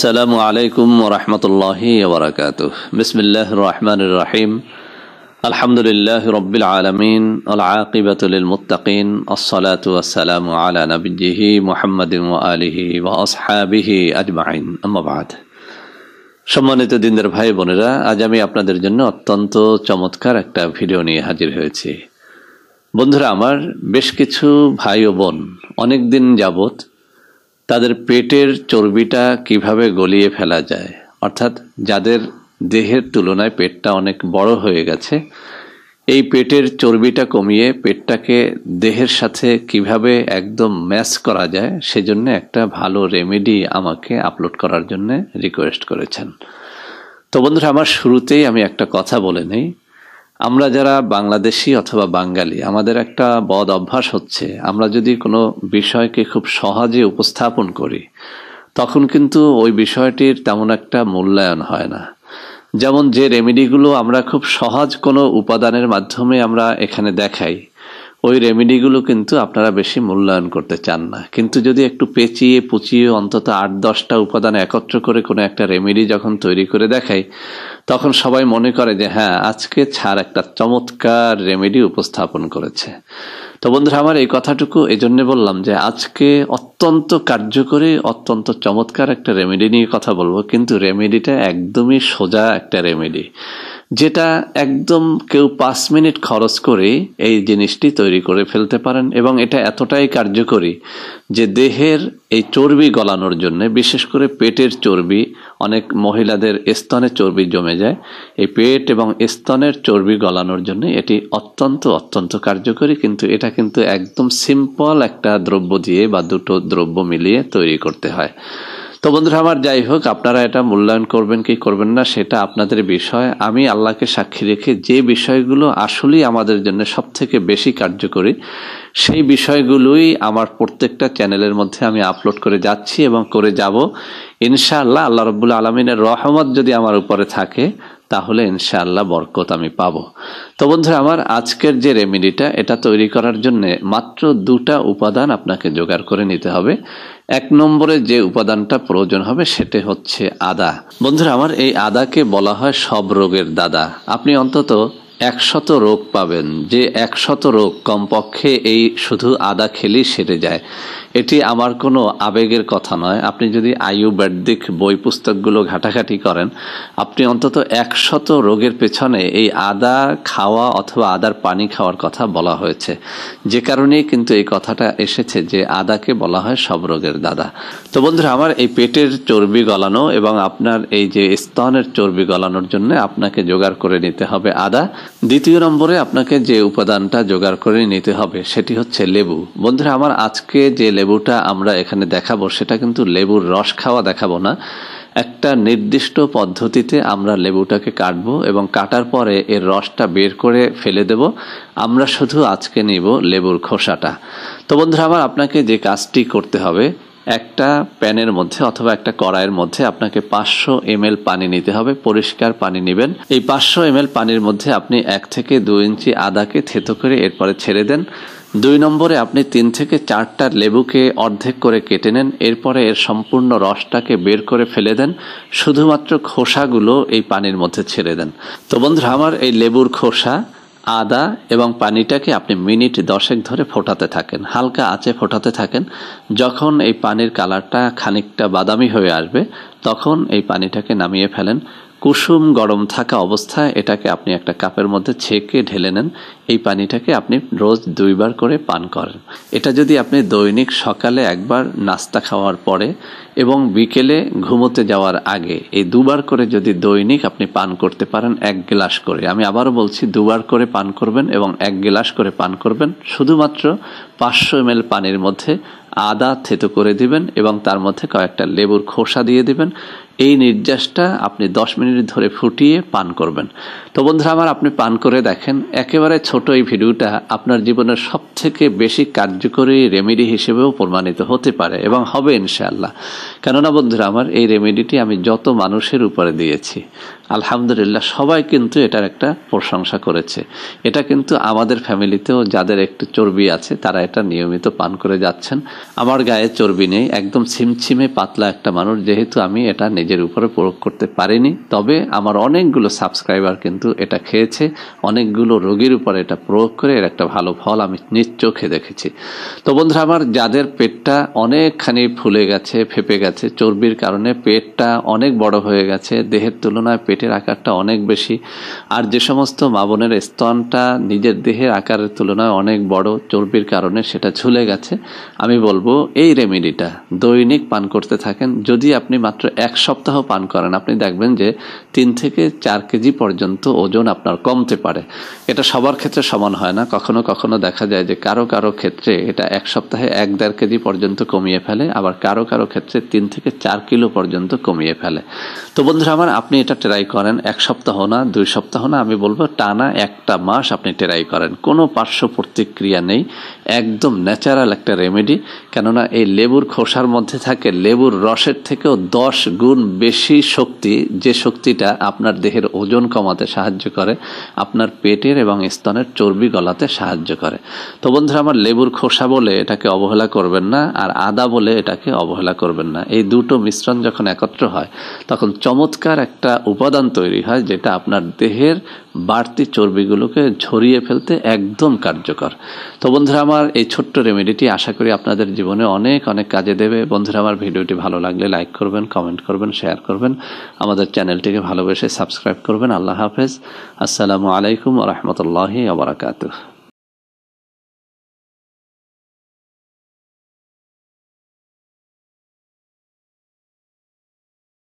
السلام عليكم ورحمة الله وبركاته بسم الله الرحمن الرحيم الحمد لله رب العالمين العاقبة للمتقين الصلاة والسلام على نبيه محمد وآله وأصحابه أجمعين أما بعد সম্মানিত দিনদের ভাই বোনেরা আজ আমি আপনাদের জন্য অত্যন্ত চমৎকার একটা ভিডিও নিয়ে হাজির হয়েছি বন্ধুরা আমার বেশ কিছু ভাই ও বোন অনেক দিন যাবত তাদের পেটের চর্বিটা কিভাবে গলিয়ে ফেলা যায় অর্থাৎ যাদের দেহের তুলনায় পেটটা অনেক বড় হয়ে গেছে এই পেটের চর্বিটা কমিয়ে পেটটাকে দেহের সাথে কিভাবে একদম ম্যাচ করা যায় সেজন্য একটা ভালো রেমেডি আমাকে আপলোড করার জন্য রিকোয়েস্ট করেছেন তো বন্ধুরা আমার শুরুতেই আমি একটা কথা বলে নেই আমরা যারা বাংলাদেশি অথবা বাঙালি আমাদের একটা বদ অভ্যাস হচ্ছে আমরা যদি কোনো বিষয়কে খুব সহজে উপস্থাপন করি তখন কিন্তু ওই বিষয়টির তেমন একটা মূল্যায়ন হয় না যেমন যে রেমেডিগুলো আমরা খুব সহজ কোনো উপাদানের মাধ্যমে আমরা এখানে দেখাই ওই রেমেডিগুলো কিন্তু আপনারা বেশি মূল্যায়ন করতে চান না কিন্তু যদি একটু পেঁচিয়ে পুচিয়ে অন্তত আট দশটা উপাদান একত্র করে কোনো একটা রেমেডি যখন তৈরি করে দেখাই তখন সবাই মনে করে যে হ্যাঁ আজকে ছাড় একটা চমৎকার রেমেডি উপস্থাপন করেছে তো বন্ধুরা আমার এই কথাটুকু এই জন্যে বললাম যে আজকে অত্যন্ত কার্যকরী অত্যন্ত চমৎকার একটা রেমেডি নিয়ে কথা বলবো কিন্তু রেমেডিটা একদমই সোজা একটা রেমেডি যেটা একদম কেউ পাঁচ মিনিট খরচ করে এই জিনিসটি তৈরি করে ফেলতে পারেন এবং এটা এতটাই কার্যকরী যে দেহের এই চর্বি গলানোর জন্য বিশেষ করে পেটের চর্বি অনেক মহিলাদের স্তনে চর্বি জমে যায় এই পেট এবং স্তনের চর্বি গলানোর জন্য এটি অত্যন্ত অত্যন্ত কার্যকরী কিন্তু এটা কিন্তু একদম সিম্পল একটা দ্রব্য দিয়ে বা দুটো দ্রব্য মিলিয়ে তৈরি করতে হয় তো বন্ধুরা আমার যাই হোক আপনারা এটা মূল্যায়ন করবেন কি করবেন না সেটা আপনাদের বিষয় আমি আল্লাহকে সাক্ষী রেখে যে বিষয়গুলো আসলেই আমাদের জন্য থেকে বেশি কার্যকরী সেই বিষয়গুলোই আমার প্রত্যেকটা চ্যানেলের মধ্যে আমি আপলোড করে যাচ্ছি এবং করে যাব ইনশাআল্লাহ আল্লাহ রবুল্লা আলমিনের রহমত যদি আমার উপরে থাকে তাহলে ইনশাআল্লাহ বরকত আমি পাব তো বন্ধুরা আমার আজকের যে রেমেডিটা এটা তৈরি করার জন্য মাত্র দুটা উপাদান আপনাকে জোগাড় করে নিতে হবে এক নম্বরে যে উপাদানটা প্রয়োজন হবে সেটা হচ্ছে আদা বন্ধুরা আমার এই আদাকে বলা হয় সব রোগের দাদা আপনি অন্তত একশত রোগ পাবেন যে একশত রোগ কমপক্ষে এই শুধু আদা খেলেই সেরে যায় এটি আমার কোনো আবেগের কথা নয় আপনি যদি আয়ু বই পুস্তকগুলো ঘাটাঘাটি করেন আপনি অন্তত একশত রোগের পেছনে এই আদা খাওয়া অথবা আদার পানি খাওয়ার কথা বলা হয়েছে যে কারণেই কিন্তু এই কথাটা এসেছে যে আদাকে বলা হয় সব রোগের দাদা তো বন্ধুরা আমার এই পেটের চর্বি গলানো এবং আপনার এই যে স্তনের চর্বি গলানোর জন্য আপনাকে জোগাড় করে নিতে হবে আদা দ্বিতীয় নম্বরে আপনাকে যে উপাদানটা জোগাড় করে নিতে হবে সেটি হচ্ছে লেবু বন্ধুরা আমার আজকে যে লেবুটা আমরা এখানে দেখাবো সেটা কিন্তু লেবুর রস খাওয়া দেখাবো না একটা নির্দিষ্ট পদ্ধতিতে আমরা লেবুটাকে কাটব এবং কাটার পরে এর রসটা বের করে ফেলে দেব আমরা শুধু আজকে নিব লেবুর খোসাটা তো বন্ধুরা আবার আপনাকে যে কাজটি করতে হবে একটা প্যানের মধ্যে অথবা একটা কড়াইয়ের মধ্যে আপনাকে পাঁচশো এম পানি নিতে হবে পরিষ্কার পানি নেবেন এই পাঁচশো এম পানির মধ্যে আপনি এক থেকে দু ইঞ্চি আদাকে থেতো করে এরপরে ছেড়ে দেন দুই নম্বরে আপনি তিন থেকে চারটা লেবুকে অর্ধেক করে কেটে নেন এরপরে এর সম্পূর্ণ রসটাকে বের করে ফেলে দেন শুধুমাত্র খোসাগুলো এই পানির মধ্যে ছেড়ে দেন তো বন্ধুরা আমার এই লেবুর খোসা আদা এবং পানিটাকে আপনি মিনিট দশেক ধরে ফোটাতে থাকেন হালকা আঁচে ফোটাতে থাকেন যখন এই পানির কালারটা খানিকটা বাদামি হয়ে আসবে তখন এই পানিটাকে নামিয়ে ফেলেন কুসুম গরম থাকা অবস্থায় এটাকে আপনি একটা কাপের মধ্যে ছেঁকে ঢেলে নেন এই পানিটাকে আপনি রোজ দুইবার করে পান করেন এটা যদি আপনি দৈনিক সকালে একবার নাস্তা খাওয়ার পরে এবং বিকেলে ঘুমোতে যাওয়ার আগে এই দুবার করে যদি দৈনিক আপনি পান করতে পারেন এক গ্লাস করে আমি আবারও বলছি দুবার করে পান করবেন এবং এক গ্লাস করে পান করবেন শুধুমাত্র পাঁচশো এম পানির মধ্যে আদা থেতু করে দিবেন এবং তার মধ্যে কয়েকটা লেবুর খোসা দিয়ে দিবেন এই নির্যাসটা আপনি দশ মিনিট ধরে ফুটিয়ে পান করবেন তো বন্ধুরা আমার আপনি পান করে দেখেন একেবারে ছোট এই ভিডিওটা আপনার জীবনের সবথেকে বেশি কার্যকরী রেমেডি হিসেবেও প্রমাণিত হতে পারে এবং হবে ইনশাআল্লাহ কেননা বন্ধুরা আমার এই রেমেডিটি আমি যত মানুষের উপরে দিয়েছি আলহামদুলিল্লাহ সবাই কিন্তু এটার একটা প্রশংসা করেছে এটা কিন্তু আমাদের ফ্যামিলিতেও যাদের একটু চর্বি আছে তারা এটা নিয়মিত পান করে যাচ্ছেন আমার গায়ে চর্বি নেই একদম ছিমছিমে পাতলা একটা মানুষ যেহেতু আমি এটা নিজের উপরে প্রয়োগ করতে পারিনি তবে আমার অনেকগুলো সাবস্ক্রাইবার কিন্তু কিন্তু এটা খেয়েছে অনেকগুলো রোগীর উপরে এটা প্রয়োগ করে এর একটা ভালো ফল আমি নিজ চোখে দেখেছি তো বন্ধুরা আমার যাদের পেটটা অনেকখানি ফুলে গেছে ফেপে গেছে চর্বির কারণে পেটটা অনেক বড় হয়ে গেছে দেহের তুলনায় পেটের আকারটা অনেক বেশি আর যে সমস্ত মাবনের স্তনটা নিজের দেহের আকারের তুলনায় অনেক বড় চর্বির কারণে সেটা ঝুলে গেছে আমি বলবো এই রেমেডিটা দৈনিক পান করতে থাকেন যদি আপনি মাত্র এক সপ্তাহ পান করেন আপনি দেখবেন যে তিন থেকে চার কেজি পর্যন্ত ওজন আপনার কমতে পারে এটা সবার ক্ষেত্রে সমান হয় না কখনো কখনো দেখা যায় যে কারো কারো ক্ষেত্রে এটা এক সপ্তাহে এক দেড় কেজি পর্যন্ত কমিয়ে ফেলে আবার কারো কারো ক্ষেত্রে তিন থেকে চার কিলো পর্যন্ত কমিয়ে ফেলে তো বন্ধুরা আমার আপনি এটা ট্রাই করেন এক সপ্তাহ না দুই সপ্তাহ না আমি বলবো টানা একটা মাস আপনি ট্রাই করেন কোনো পার্শ্ব প্রতিক্রিয়া নেই একদম ন্যাচারাল একটা রেমেডি কেননা এই লেবুর খোসার মধ্যে থাকে লেবুর রসের থেকেও দশ গুণ বেশি শক্তি যে শক্তিটা আপনার দেহের ওজন কমাতে সাহায্য করে আপনার পেটের এবং স্তনের চর্বি গলাতে সাহায্য করে তো বন্ধুরা আমার লেবুর খোসা বলে এটাকে অবহেলা করবেন না আর আদা বলে এটাকে অবহেলা করবেন না এই দুটো মিশ্রণ যখন একত্র হয় তখন চমৎকার একটা উপাদান তৈরি হয় যেটা আপনার দেহের বাড়তি চর্বিগুলোকে ঝরিয়ে ফেলতে একদম কার্যকর তো বন্ধুরা আমার আমার এই ছোট্ট রেমেডিটি আশা করি আপনাদের জীবনে অনেক অনেক কাজে দেবে বন্ধুরা আমার ভিডিওটি ভালো লাগলে লাইক করবেন কমেন্ট করবেন শেয়ার করবেন আমাদের চ্যানেলটিকে ভালোবেসে সাবস্ক্রাইব করবেন আল্লাহ হাফেজ আসসালামু আলাইকুম রহমতুল্লাহি আবরাকাতুহ